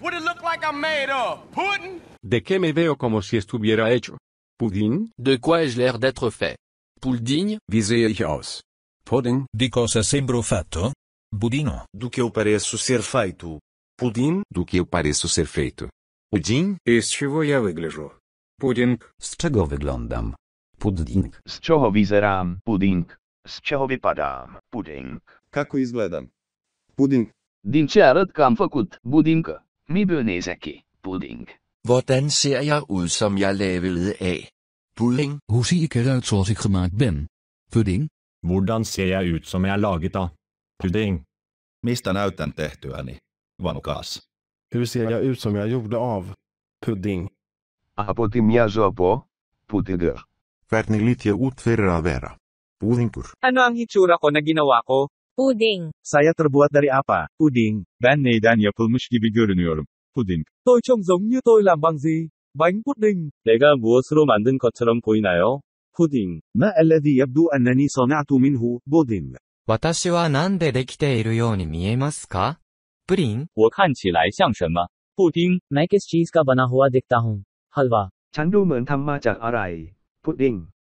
What it look like I'm made of? Pudding? ¿De qué me veo como si estuviera hecho? Pudding? De quoi ai-je l'air d'être fait? Pudding? Wie sehe ich aus? Pudding? Di cosa sembro fatto? Budino. Do que eu pareço ser feito. Pudim. Do que eu pareço ser feito. Pudim. Из чего я выгляжу? Pudding. Z czego wyglądam? Pudding. Z czego wyzeram? Pudding. Z czego wypadam? Pudding. Kako izgledam? Pudding. Din ce arăt că am făcut budincă? Miből nézek ki, pudding? Hvordan ser jeg ud, som jeg lavede af? Pudding? Hoe zie ik eruit zoals ik gemaakt ben? Pudding? Hvordan ser jeg ut, som jeg er laget av? Pudding? Mistä näytän tehtyäni? Vanukas. Hur ser jag ut som jag gjorde av? Pudding. Από τη μια ζω από, pudding. Hvernig lít ég vera? Búðingur. Ano ang hitsura ko na ginawa ko? Puding. Saya terbuat dari apa? Puding. Ben neyden yapılmış gibi görünüyorum. Puding. Tôi trông giống như tôi làm bằng gì? Bánh pudding. 내가 무엇으로 만든 것처럼 보이나요? Pudding. ما الذي يبدو أنني صنعت منه pudding? bana 私は何でできているように見えますかプリン我看起来像什么布丁 मैं किस चीज का बना हुआ दिखता हूँ हलवाฉันดูเหมือนทำมาจากอะไร pudding.